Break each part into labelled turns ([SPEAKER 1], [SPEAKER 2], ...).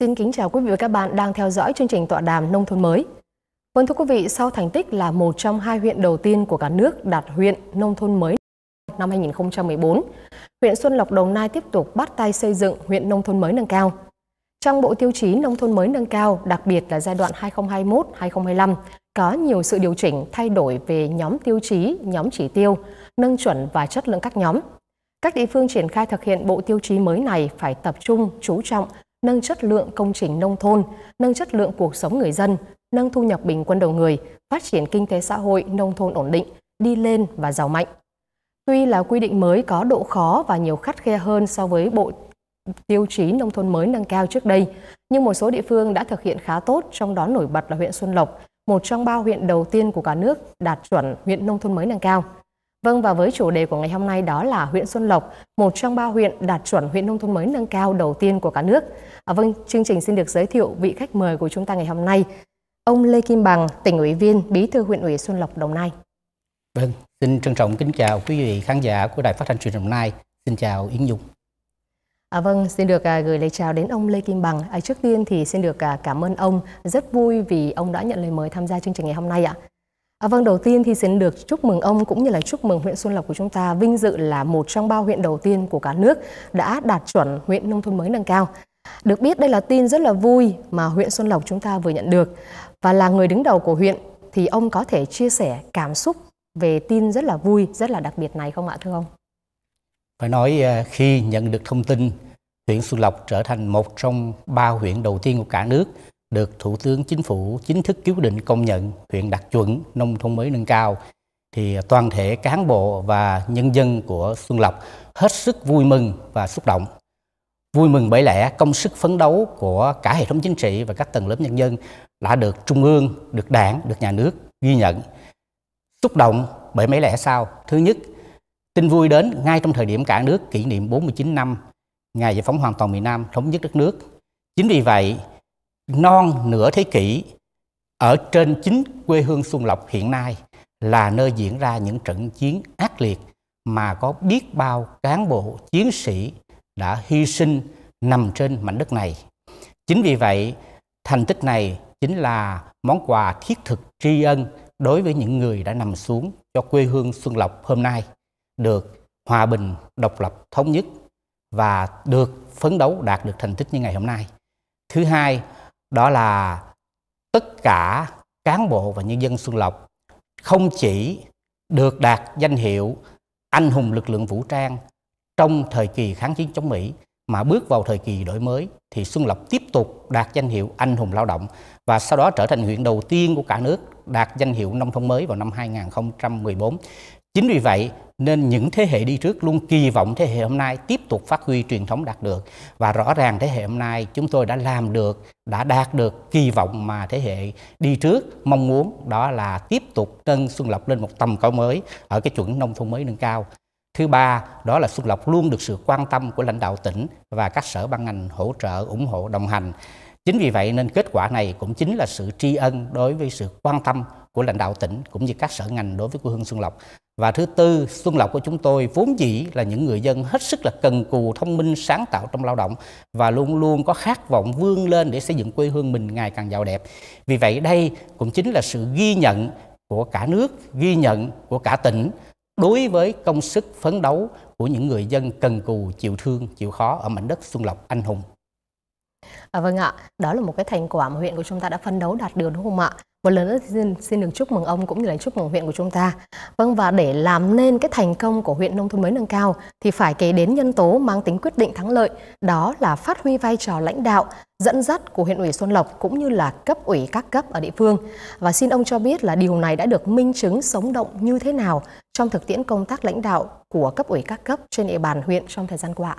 [SPEAKER 1] Xin kính chào quý vị và các bạn đang theo dõi chương trình tọa đàm nông thôn mới. Vâng thưa quý vị, sau thành tích là một trong hai huyện đầu tiên của cả nước đạt huyện nông thôn mới năm 2014, huyện Xuân Lộc Đồng Nai tiếp tục bắt tay xây dựng huyện nông thôn mới nâng cao. Trong bộ tiêu chí nông thôn mới nâng cao, đặc biệt là giai đoạn 2021-2025, có nhiều sự điều chỉnh thay đổi về nhóm tiêu chí, nhóm chỉ tiêu, nâng chuẩn và chất lượng các nhóm. Các địa phương triển khai thực hiện bộ tiêu chí mới này phải tập trung, chú trọng nâng chất lượng công trình nông thôn, nâng chất lượng cuộc sống người dân, nâng thu nhập bình quân đầu người, phát triển kinh tế xã hội nông thôn ổn định, đi lên và giàu mạnh. Tuy là quy định mới có độ khó và nhiều khắt khe hơn so với bộ tiêu chí nông thôn mới nâng cao trước đây, nhưng một số địa phương đã thực hiện khá tốt, trong đó nổi bật là huyện Xuân Lộc, một trong ba huyện đầu tiên của cả nước đạt chuẩn huyện nông thôn mới nâng cao. Vâng và với chủ đề của ngày hôm nay đó là huyện Xuân Lộc, một trong ba huyện đạt chuẩn huyện nông thôn mới nâng cao đầu tiên của cả nước. À, vâng, chương trình xin được giới thiệu vị khách mời của chúng ta ngày hôm nay, ông Lê Kim Bằng, tỉnh ủy viên, bí thư huyện ủy Xuân Lộc Đồng Nai.
[SPEAKER 2] Vâng, xin trân trọng kính chào quý vị khán giả của Đài Phát thanh Truyền hình Đồng Nai. Xin chào Yến Dung.
[SPEAKER 1] À, vâng, xin được à, gửi lời chào đến ông Lê Kim Bằng. À, trước tiên thì xin được à, cảm ơn ông, rất vui vì ông đã nhận lời mời tham gia chương trình ngày hôm nay ạ. À. À, vâng, đầu tiên thì xin được chúc mừng ông cũng như là chúc mừng huyện Xuân Lộc của chúng ta vinh dự là một trong ba huyện đầu tiên của cả nước đã đạt chuẩn huyện nông thôn mới nâng cao. Được biết đây là tin rất là vui mà huyện Xuân Lộc chúng ta vừa nhận được. Và là người đứng đầu của huyện thì ông có thể chia sẻ cảm xúc về tin rất là vui, rất là đặc biệt này không ạ thưa ông?
[SPEAKER 2] Phải nói à, khi nhận được thông tin huyện Xuân Lộc trở thành một trong ba huyện đầu tiên của cả nước được Thủ tướng Chính phủ chính thức quyết định công nhận huyện đạt chuẩn nông thôn mới nâng cao thì toàn thể cán bộ và nhân dân của Xuân Lộc hết sức vui mừng và xúc động. Vui mừng bởi lẽ công sức phấn đấu của cả hệ thống chính trị và các tầng lớp nhân dân đã được Trung ương, được Đảng, được nhà nước ghi nhận. Xúc động bởi mấy lẽ sau. Thứ nhất, tin vui đến ngay trong thời điểm cả nước kỷ niệm 49 năm ngày giải phóng hoàn toàn miền Nam thống nhất đất nước. Chính vì vậy, non nửa thế kỷ ở trên chính quê hương Xuân Lộc hiện nay là nơi diễn ra những trận chiến ác liệt mà có biết bao cán bộ chiến sĩ đã hy sinh nằm trên mảnh đất này. Chính vì vậy, thành tích này chính là món quà thiết thực tri ân đối với những người đã nằm xuống cho quê hương Xuân Lộc hôm nay được hòa bình, độc lập, thống nhất và được phấn đấu đạt được thành tích như ngày hôm nay. Thứ hai, đó là tất cả cán bộ và nhân dân Xuân Lộc không chỉ được đạt danh hiệu anh hùng lực lượng vũ trang trong thời kỳ kháng chiến chống Mỹ mà bước vào thời kỳ đổi mới thì Xuân Lộc tiếp tục đạt danh hiệu anh hùng lao động và sau đó trở thành huyện đầu tiên của cả nước đạt danh hiệu nông thôn mới vào năm 2014. Chính vì vậy nên những thế hệ đi trước luôn kỳ vọng thế hệ hôm nay tiếp tục phát huy truyền thống đạt được và rõ ràng thế hệ hôm nay chúng tôi đã làm được đã đạt được kỳ vọng mà thế hệ đi trước mong muốn đó là tiếp tục nâng Xuân Lộc lên một tầm cao mới ở cái chuẩn nông thôn mới nâng cao Thứ ba, đó là Xuân Lộc luôn được sự quan tâm của lãnh đạo tỉnh và các sở ban ngành hỗ trợ, ủng hộ, đồng hành. Chính vì vậy nên kết quả này cũng chính là sự tri ân đối với sự quan tâm của lãnh đạo tỉnh cũng như các sở ngành đối với quê hương Xuân Lộc. Và thứ tư, Xuân Lộc của chúng tôi vốn dĩ là những người dân hết sức là cần cù, thông minh, sáng tạo trong lao động và luôn luôn có khát vọng vươn lên để xây dựng quê hương mình ngày càng giàu đẹp. Vì vậy đây cũng chính là sự ghi nhận của cả nước, ghi nhận của cả tỉnh đối với công sức phấn đấu của những người dân cần cù, chịu thương, chịu khó ở mảnh đất Xuân Lộc anh hùng.
[SPEAKER 1] À, vâng ạ, đó là một cái thành quả mà huyện của chúng ta đã phấn đấu đạt được đúng không ạ? một lần nữa xin, xin được chúc mừng ông cũng như là chúc mừng huyện của chúng ta. Vâng và để làm nên cái thành công của huyện nông thôn mới nâng cao thì phải kể đến nhân tố mang tính quyết định thắng lợi, đó là phát huy vai trò lãnh đạo, dẫn dắt của huyện ủy Xuân Lộc cũng như là cấp ủy các cấp ở địa phương. Và xin ông cho biết là điều này đã được minh chứng sống động như thế nào trong thực tiễn công tác lãnh đạo của cấp ủy các cấp trên địa bàn huyện trong thời gian qua.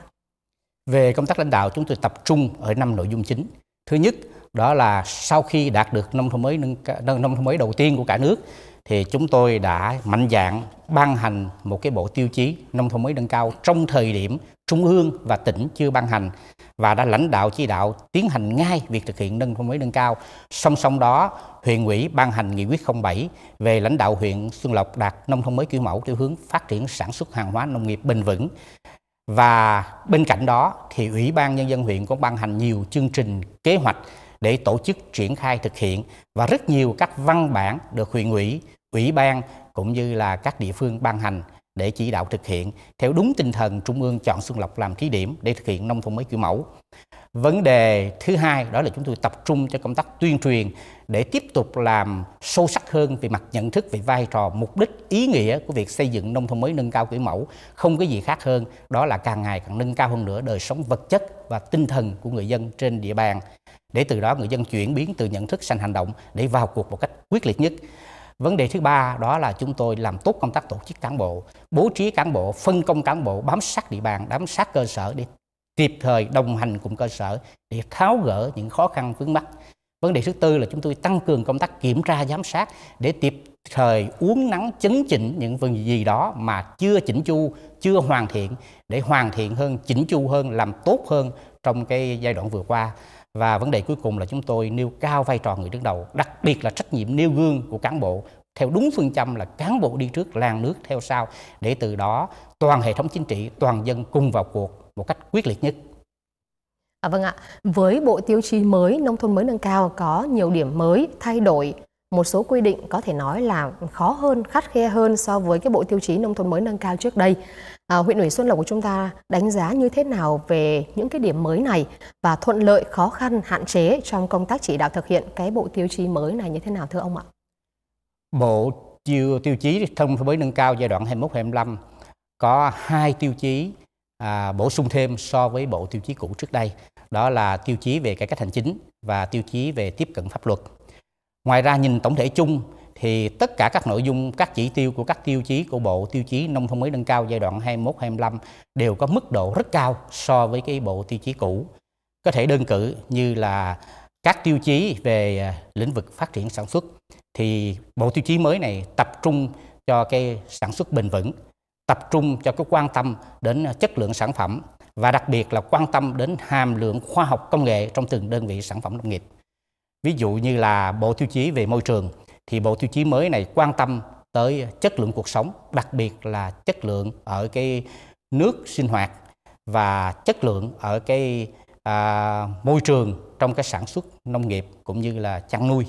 [SPEAKER 2] Về công tác lãnh đạo chúng tôi tập trung ở năm nội dung chính. Thứ nhất đó là sau khi đạt được nông thôn mới nông thôn mới đầu tiên của cả nước thì chúng tôi đã mạnh dạn ban hành một cái bộ tiêu chí nông thôn mới nâng cao trong thời điểm trung ương và tỉnh chưa ban hành và đã lãnh đạo chỉ đạo tiến hành ngay việc thực hiện nông thôn mới nâng cao. Song song đó, huyện ủy ban hành nghị quyết 07 về lãnh đạo huyện Xuân Lộc đạt nông thôn mới kiểu mẫu theo hướng phát triển sản xuất hàng hóa nông nghiệp bền vững. Và bên cạnh đó thì Ủy ban nhân dân huyện cũng ban hành nhiều chương trình kế hoạch để tổ chức triển khai thực hiện và rất nhiều các văn bản được huyện ủy, ủy ban cũng như là các địa phương ban hành để chỉ đạo thực hiện theo đúng tinh thần Trung ương chọn Xuân Lộc làm thí điểm để thực hiện nông thôn mới kiểu mẫu. Vấn đề thứ hai đó là chúng tôi tập trung cho công tác tuyên truyền để tiếp tục làm sâu sắc hơn về mặt nhận thức về vai trò mục đích ý nghĩa của việc xây dựng nông thôn mới nâng cao kiểu mẫu không có gì khác hơn đó là càng ngày càng nâng cao hơn nữa đời sống vật chất và tinh thần của người dân trên địa bàn để từ đó người dân chuyển biến từ nhận thức sang hành động để vào cuộc một cách quyết liệt nhất. Vấn đề thứ ba đó là chúng tôi làm tốt công tác tổ chức cán bộ, bố trí cán bộ, phân công cán bộ bám sát địa bàn, bám sát cơ sở để kịp thời đồng hành cùng cơ sở để tháo gỡ những khó khăn vướng mắt. Vấn đề thứ tư là chúng tôi tăng cường công tác kiểm tra giám sát để kịp thời uống nắng chấn chỉnh những phần gì đó mà chưa chỉnh chu, chưa hoàn thiện để hoàn thiện hơn, chỉnh chu hơn, làm tốt hơn trong cái giai đoạn vừa qua. Và vấn đề cuối cùng là chúng tôi nêu cao vai trò người đứng đầu, đặc biệt là trách nhiệm nêu gương của cán bộ theo đúng phương châm là cán bộ đi trước, làng nước theo sau để từ đó toàn hệ thống chính trị, toàn dân cùng vào cuộc một cách quyết liệt nhất.
[SPEAKER 1] À, vâng ạ, với bộ tiêu chí mới nông thôn mới nâng cao có nhiều điểm mới thay đổi một số quy định có thể nói là khó hơn, khắt khe hơn so với cái bộ tiêu chí nông thôn mới nâng cao trước đây. À, huyện ủy Xuân Lộc của chúng ta đánh giá như thế nào về những cái điểm mới này và thuận lợi, khó khăn, hạn chế trong công tác chỉ đạo thực hiện cái bộ tiêu chí mới này như thế nào thưa ông ạ?
[SPEAKER 2] Bộ tiêu, tiêu chí thông mới nâng cao giai đoạn 21-25 có hai tiêu chí à, bổ sung thêm so với bộ tiêu chí cũ trước đây. Đó là tiêu chí về cải cách hành chính và tiêu chí về tiếp cận pháp luật Ngoài ra nhìn tổng thể chung thì tất cả các nội dung, các chỉ tiêu của các tiêu chí của Bộ Tiêu chí Nông thôn mới nâng cao giai đoạn 21-25 đều có mức độ rất cao so với cái bộ tiêu chí cũ. Có thể đơn cử như là các tiêu chí về à, lĩnh vực phát triển sản xuất thì bộ tiêu chí mới này tập trung cho cái sản xuất bền vững, tập trung cho cái quan tâm đến à, chất lượng sản phẩm và đặc biệt là quan tâm đến hàm lượng khoa học công nghệ trong từng đơn vị sản phẩm nông nghiệp. Ví dụ như là Bộ Tiêu chí về môi trường thì Bộ Tiêu chí mới này quan tâm tới chất lượng cuộc sống, đặc biệt là chất lượng ở cái nước sinh hoạt và chất lượng ở cái à, môi trường trong cái sản xuất nông nghiệp cũng như là chăn nuôi.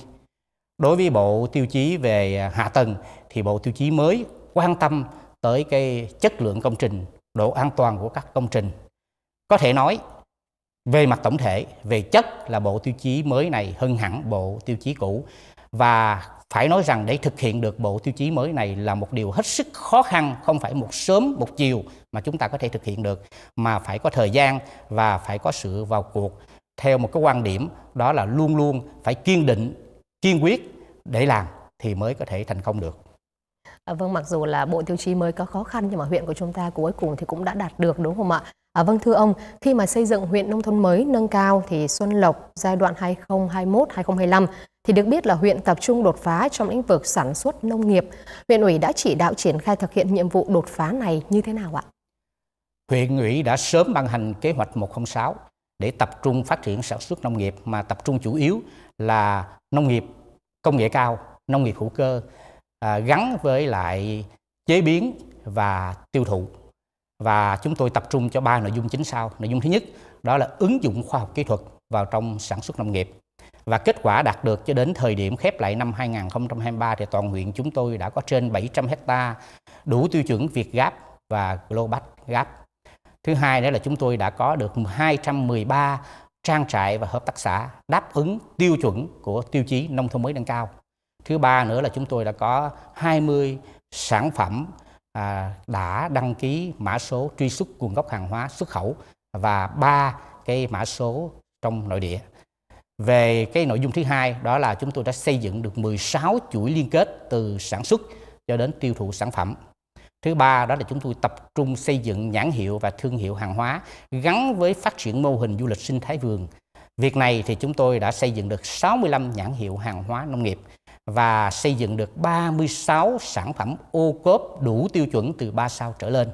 [SPEAKER 2] Đối với bộ tiêu chí về hạ tầng thì bộ tiêu chí mới quan tâm tới cái chất lượng công trình, độ an toàn của các công trình. Có thể nói về mặt tổng thể về chất là bộ tiêu chí mới này hơn hẳn bộ tiêu chí cũ và phải nói rằng để thực hiện được bộ tiêu chí mới này là một điều hết sức khó khăn không phải một sớm một chiều mà chúng ta có thể thực hiện được mà phải có thời gian và phải có sự vào cuộc theo một cái quan điểm đó là luôn luôn phải kiên định kiên quyết để làm thì mới có thể thành công được
[SPEAKER 1] à, Vâng, mặc dù là bộ tiêu chí mới có khó khăn nhưng mà huyện của chúng ta cuối cùng thì cũng đã đạt được đúng không ạ? À, vâng thưa ông, khi mà xây dựng huyện nông thôn mới nâng cao thì Xuân Lộc giai đoạn 2021-2025 thì được biết là huyện tập trung đột phá trong lĩnh vực sản xuất nông nghiệp. Huyện ủy đã chỉ đạo triển khai thực hiện nhiệm vụ đột phá này như thế nào ạ?
[SPEAKER 2] Huyện ủy đã sớm ban hành kế hoạch 106 để tập trung phát triển sản xuất nông nghiệp mà tập trung chủ yếu là nông nghiệp công nghệ cao, nông nghiệp hữu cơ à, gắn với lại chế biến và tiêu thụ và chúng tôi tập trung cho ba nội dung chính sau. Nội dung thứ nhất đó là ứng dụng khoa học kỹ thuật vào trong sản xuất nông nghiệp. Và kết quả đạt được cho đến thời điểm khép lại năm 2023 thì toàn huyện chúng tôi đã có trên 700 hecta đủ tiêu chuẩn Việt Gáp và Global Gáp. Thứ hai đó là chúng tôi đã có được 213 trang trại và hợp tác xã đáp ứng tiêu chuẩn của tiêu chí nông thôn mới nâng cao. Thứ ba nữa là chúng tôi đã có 20 sản phẩm à, đã đăng ký mã số truy xuất nguồn gốc hàng hóa xuất khẩu và ba cái mã số trong nội địa. Về cái nội dung thứ hai đó là chúng tôi đã xây dựng được 16 chuỗi liên kết từ sản xuất cho đến tiêu thụ sản phẩm. Thứ ba đó là chúng tôi tập trung xây dựng nhãn hiệu và thương hiệu hàng hóa gắn với phát triển mô hình du lịch sinh thái vườn. Việc này thì chúng tôi đã xây dựng được 65 nhãn hiệu hàng hóa nông nghiệp và xây dựng được 36 sản phẩm ô cốp đủ tiêu chuẩn từ 3 sao trở lên.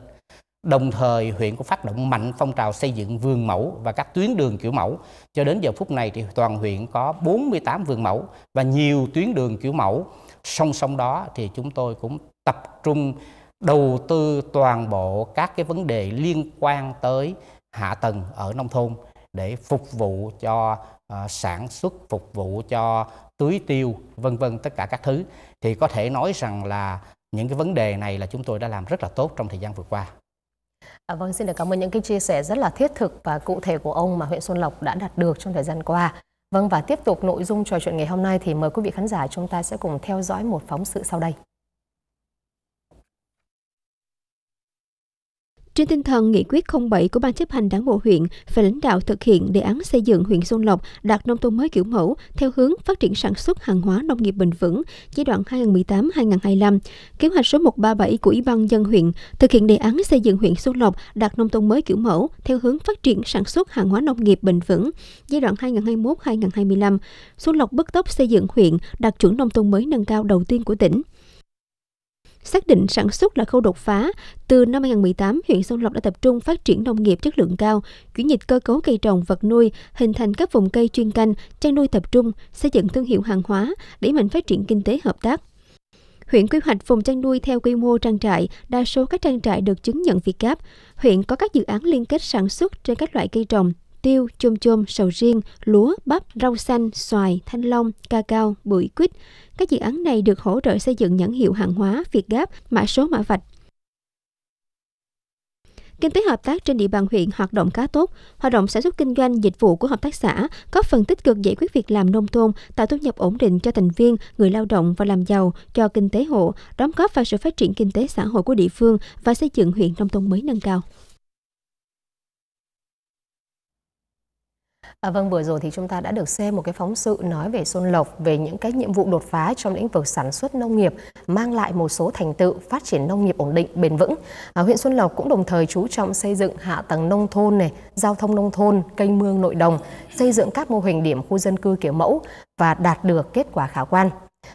[SPEAKER 2] Đồng thời huyện cũng phát động mạnh phong trào xây dựng vườn mẫu và các tuyến đường kiểu mẫu. Cho đến giờ phút này thì toàn huyện có 48 vườn mẫu và nhiều tuyến đường kiểu mẫu. Song song đó thì chúng tôi cũng tập trung đầu tư toàn bộ các cái vấn đề liên quan tới hạ tầng ở nông thôn để phục vụ cho À, sản xuất phục vụ cho tưới tiêu vân vân tất cả các thứ thì có thể nói rằng là những cái vấn đề này là chúng tôi đã làm rất là tốt trong thời gian vừa qua.
[SPEAKER 1] À, vâng xin được cảm ơn những cái chia sẻ rất là thiết thực và cụ thể của ông mà huyện Xuân Lộc đã đạt được trong thời gian qua. Vâng và tiếp tục nội dung trò chuyện ngày hôm nay thì mời quý vị khán giả chúng ta sẽ cùng theo dõi một phóng sự sau đây.
[SPEAKER 3] Trên tinh thần nghị quyết 07 của Ban chấp hành Đảng bộ huyện về lãnh đạo thực hiện đề án xây dựng huyện Xuân Lộc đạt nông thôn mới kiểu mẫu theo hướng phát triển sản xuất hàng hóa nông nghiệp bền vững giai đoạn 2018-2025, kế hoạch số 137 của Ủy ban dân huyện thực hiện đề án xây dựng huyện Xuân Lộc đạt nông thôn mới kiểu mẫu theo hướng phát triển sản xuất hàng hóa nông nghiệp bền vững giai đoạn 2021-2025, Xuân Lộc bứt tốc xây dựng huyện đạt chuẩn nông thôn mới nâng cao đầu tiên của tỉnh. Xác định sản xuất là khâu đột phá, từ năm 2018, huyện Xuân Lộc đã tập trung phát triển nông nghiệp chất lượng cao, chuyển dịch cơ cấu cây trồng vật nuôi, hình thành các vùng cây chuyên canh, chăn nuôi tập trung, xây dựng thương hiệu hàng hóa, đẩy mạnh phát triển kinh tế hợp tác. Huyện quy hoạch vùng chăn nuôi theo quy mô trang trại, đa số các trang trại được chứng nhận Việt Gáp. Huyện có các dự án liên kết sản xuất trên các loại cây trồng, tiêu, chôm chôm, sầu riêng, lúa, bắp, rau xanh, xoài, thanh long, ca cao, bưởi, quýt. Các dự án này được hỗ trợ xây dựng nhãn hiệu hàng hóa, việt gáp, mã số mã vạch, Kinh tế hợp tác trên địa bàn huyện hoạt động khá tốt, hoạt động sản xuất kinh doanh dịch vụ của hợp tác xã có phần tích cực giải quyết việc làm nông thôn, tạo thu nhập ổn định cho thành viên, người lao động và làm giàu cho kinh tế hộ, đóng góp vào sự phát triển kinh tế xã hội của địa phương và xây dựng huyện nông thôn mới nâng cao.
[SPEAKER 1] À, vâng, vừa rồi thì chúng ta đã được xem một cái phóng sự nói về Xuân Lộc về những cái nhiệm vụ đột phá trong lĩnh vực sản xuất nông nghiệp, mang lại một số thành tựu phát triển nông nghiệp ổn định, bền vững. À, huyện Xuân Lộc cũng đồng thời chú trọng xây dựng hạ tầng nông thôn này, giao thông nông thôn, cây mương nội đồng, xây dựng các mô hình điểm khu dân cư kiểu mẫu và đạt được kết quả khả quan.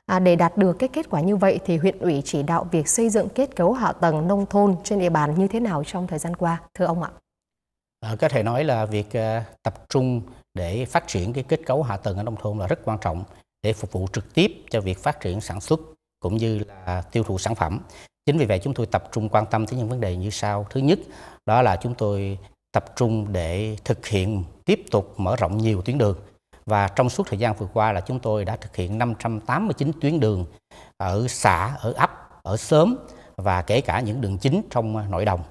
[SPEAKER 1] À, để đạt được cái kết quả như vậy thì huyện ủy chỉ đạo việc xây dựng kết cấu hạ tầng nông thôn trên địa bàn như thế nào trong thời gian qua, thưa ông ạ?
[SPEAKER 2] À, có thể nói là việc uh, tập trung để phát triển cái kết cấu hạ tầng ở nông thôn là rất quan trọng để phục vụ trực tiếp cho việc phát triển sản xuất cũng như là tiêu thụ sản phẩm. Chính vì vậy chúng tôi tập trung quan tâm tới những vấn đề như sau. Thứ nhất, đó là chúng tôi tập trung để thực hiện tiếp tục mở rộng nhiều tuyến đường và trong suốt thời gian vừa qua là chúng tôi đã thực hiện 589 tuyến đường ở xã, ở ấp, ở sớm và kể cả những đường chính trong nội đồng.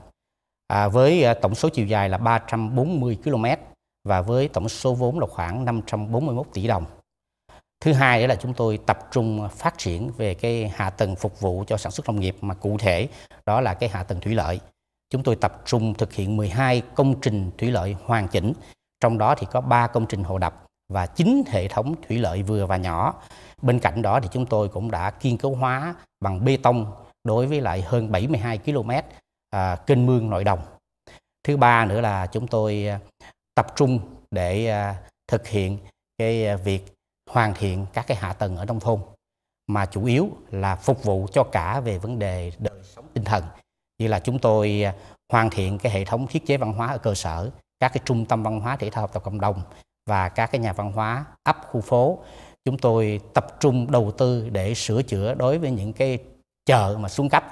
[SPEAKER 2] À, với à, tổng số chiều dài là 340 km và với tổng số vốn là khoảng 541 tỷ đồng. Thứ hai đó là chúng tôi tập trung phát triển về cái hạ tầng phục vụ cho sản xuất nông nghiệp mà cụ thể đó là cái hạ tầng thủy lợi. Chúng tôi tập trung thực hiện 12 công trình thủy lợi hoàn chỉnh, trong đó thì có 3 công trình hồ đập và 9 hệ thống thủy lợi vừa và nhỏ. Bên cạnh đó thì chúng tôi cũng đã kiên cấu hóa bằng bê tông đối với lại hơn 72 km à, kênh mương nội đồng. Thứ ba nữa là chúng tôi tập trung để à, thực hiện cái à, việc hoàn thiện các cái hạ tầng ở nông thôn mà chủ yếu là phục vụ cho cả về vấn đề đời sống tinh thần như là chúng tôi à, hoàn thiện cái hệ thống thiết chế văn hóa ở cơ sở các cái trung tâm văn hóa thể thao học tập cộng đồng và các cái nhà văn hóa ấp khu phố chúng tôi tập trung đầu tư để sửa chữa đối với những cái chợ mà xuống cấp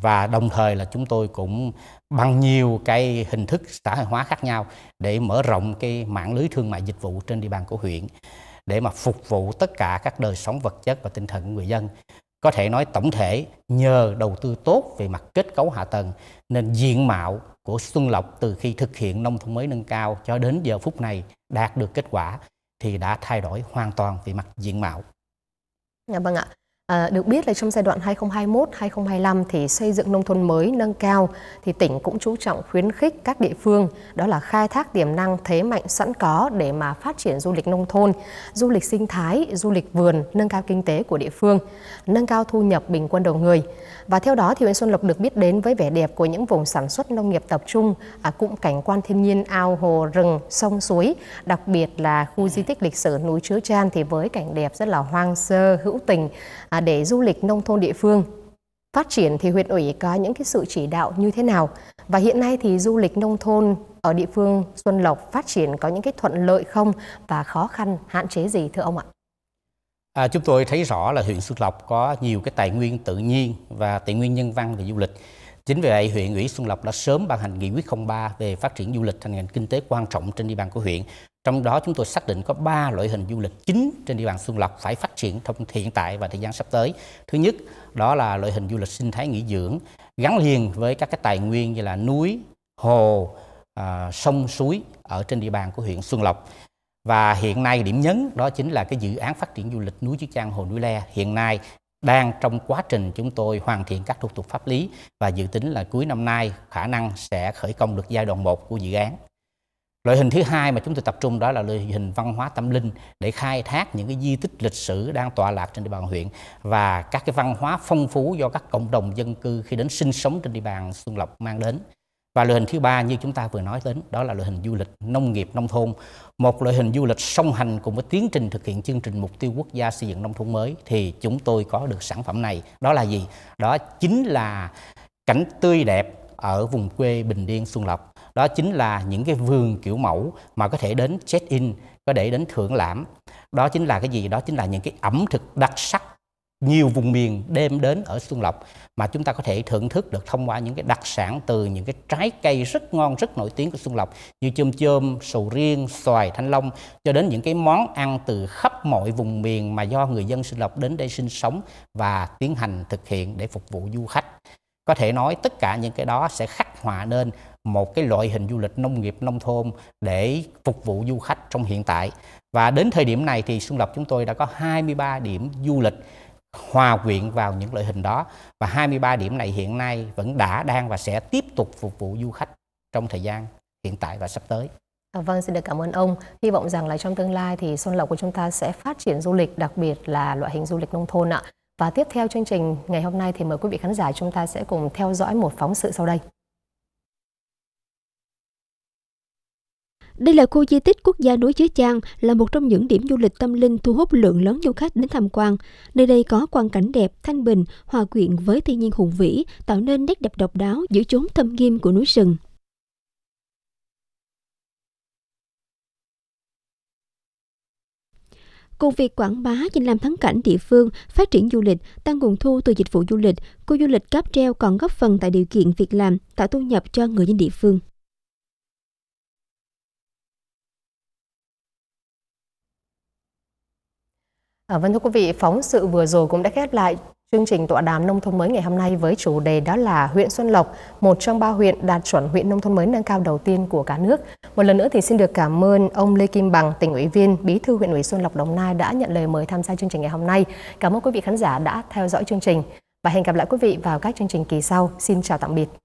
[SPEAKER 2] và đồng thời là chúng tôi cũng bằng nhiều cái hình thức xã hội hóa khác nhau để mở rộng cái mạng lưới thương mại dịch vụ trên địa bàn của huyện để mà phục vụ tất cả các đời sống vật chất và tinh thần của người dân. Có thể nói tổng thể nhờ đầu tư tốt về mặt kết cấu hạ tầng nên diện mạo của Xuân Lộc từ khi thực hiện nông thôn mới nâng cao cho đến giờ phút này đạt được kết quả thì đã thay đổi hoàn toàn về mặt diện mạo.
[SPEAKER 1] Dạ vâng ạ. À, được biết là trong giai đoạn 2021-2025 thì xây dựng nông thôn mới nâng cao thì tỉnh cũng chú trọng khuyến khích các địa phương đó là khai thác tiềm năng thế mạnh sẵn có để mà phát triển du lịch nông thôn, du lịch sinh thái, du lịch vườn, nâng cao kinh tế của địa phương, nâng cao thu nhập bình quân đầu người. Và theo đó thì huyện Xuân Lộc được biết đến với vẻ đẹp của những vùng sản xuất nông nghiệp tập trung, à, cụm cảnh quan thiên nhiên ao hồ rừng, sông suối, đặc biệt là khu di tích lịch sử núi Chứa Chan thì với cảnh đẹp rất là hoang sơ, hữu tình, à, để du lịch nông thôn địa phương phát triển thì huyện ủy có những cái sự chỉ đạo như thế nào và hiện nay thì du lịch nông thôn ở địa phương Xuân Lộc phát triển có những cái thuận lợi không và khó khăn hạn chế gì thưa ông ạ?
[SPEAKER 2] À, chúng tôi thấy rõ là huyện Xuân Lộc có nhiều cái tài nguyên tự nhiên và tài nguyên nhân văn về du lịch. Chính vì vậy, huyện ủy Xuân Lộc đã sớm ban hành nghị quyết 03 về phát triển du lịch thành ngành kinh tế quan trọng trên địa bàn của huyện trong đó chúng tôi xác định có 3 loại hình du lịch chính trên địa bàn Xuân Lộc phải phát triển trong hiện tại và thời gian sắp tới. Thứ nhất đó là loại hình du lịch sinh thái nghỉ dưỡng gắn liền với các cái tài nguyên như là núi, hồ, à, sông, suối ở trên địa bàn của huyện Xuân Lộc. Và hiện nay điểm nhấn đó chính là cái dự án phát triển du lịch núi Chữ Trang Hồ Núi Le hiện nay đang trong quá trình chúng tôi hoàn thiện các thủ tục pháp lý và dự tính là cuối năm nay khả năng sẽ khởi công được giai đoạn 1 của dự án. Loại hình thứ hai mà chúng tôi tập trung đó là loại hình văn hóa tâm linh để khai thác những cái di tích lịch sử đang tọa lạc trên địa bàn huyện và các cái văn hóa phong phú do các cộng đồng dân cư khi đến sinh sống trên địa bàn Xuân Lộc mang đến. Và loại hình thứ ba như chúng ta vừa nói đến đó là loại hình du lịch nông nghiệp nông thôn. Một loại hình du lịch song hành cùng với tiến trình thực hiện chương trình mục tiêu quốc gia xây dựng nông thôn mới thì chúng tôi có được sản phẩm này. Đó là gì? Đó chính là cảnh tươi đẹp ở vùng quê Bình Điên Xuân Lộc đó chính là những cái vườn kiểu mẫu mà có thể đến check in có thể đến thưởng lãm đó chính là cái gì đó chính là những cái ẩm thực đặc sắc nhiều vùng miền đem đến ở Xuân Lộc mà chúng ta có thể thưởng thức được thông qua những cái đặc sản từ những cái trái cây rất ngon rất nổi tiếng của Xuân Lộc như chôm chôm, sầu riêng, xoài thanh long cho đến những cái món ăn từ khắp mọi vùng miền mà do người dân Xuân Lộc đến đây sinh sống và tiến hành thực hiện để phục vụ du khách. Có thể nói tất cả những cái đó sẽ khắc họa nên một cái loại hình du lịch nông nghiệp nông thôn để phục vụ du khách trong hiện tại. Và đến thời điểm này thì Xuân Lộc chúng tôi đã có 23 điểm du lịch hòa quyện vào những loại hình đó và 23 điểm này hiện nay vẫn đã đang và sẽ tiếp tục phục vụ du khách trong thời gian hiện tại và sắp tới.
[SPEAKER 1] À, vâng, xin được cảm ơn ông. Hy vọng rằng là trong tương lai thì Xuân Lộc của chúng ta sẽ phát triển du lịch, đặc biệt là loại hình du lịch nông thôn ạ. Và tiếp theo chương trình ngày hôm nay thì mời quý vị khán giả chúng ta sẽ cùng theo dõi một phóng sự sau đây.
[SPEAKER 3] Đây là khu di tích quốc gia núi Chứa Trang, là một trong những điểm du lịch tâm linh thu hút lượng lớn du khách đến tham quan. Nơi đây có quang cảnh đẹp, thanh bình, hòa quyện với thiên nhiên hùng vĩ, tạo nên nét đẹp độc đáo giữa chốn thâm nghiêm của núi rừng. Cùng việc quảng bá danh làm thắng cảnh địa phương, phát triển du lịch, tăng nguồn thu từ dịch vụ du lịch, khu du lịch cáp treo còn góp phần tạo điều kiện việc làm, tạo thu nhập cho người dân địa phương.
[SPEAKER 1] À, vâng thưa quý vị, phóng sự vừa rồi cũng đã khép lại chương trình tọa đàm nông thôn mới ngày hôm nay với chủ đề đó là huyện Xuân Lộc, một trong ba huyện đạt chuẩn huyện nông thôn mới nâng cao đầu tiên của cả nước. Một lần nữa thì xin được cảm ơn ông Lê Kim Bằng, tỉnh ủy viên, bí thư huyện ủy Xuân Lộc Đồng Nai đã nhận lời mời tham gia chương trình ngày hôm nay. Cảm ơn quý vị khán giả đã theo dõi chương trình và hẹn gặp lại quý vị vào các chương trình kỳ sau. Xin chào tạm biệt.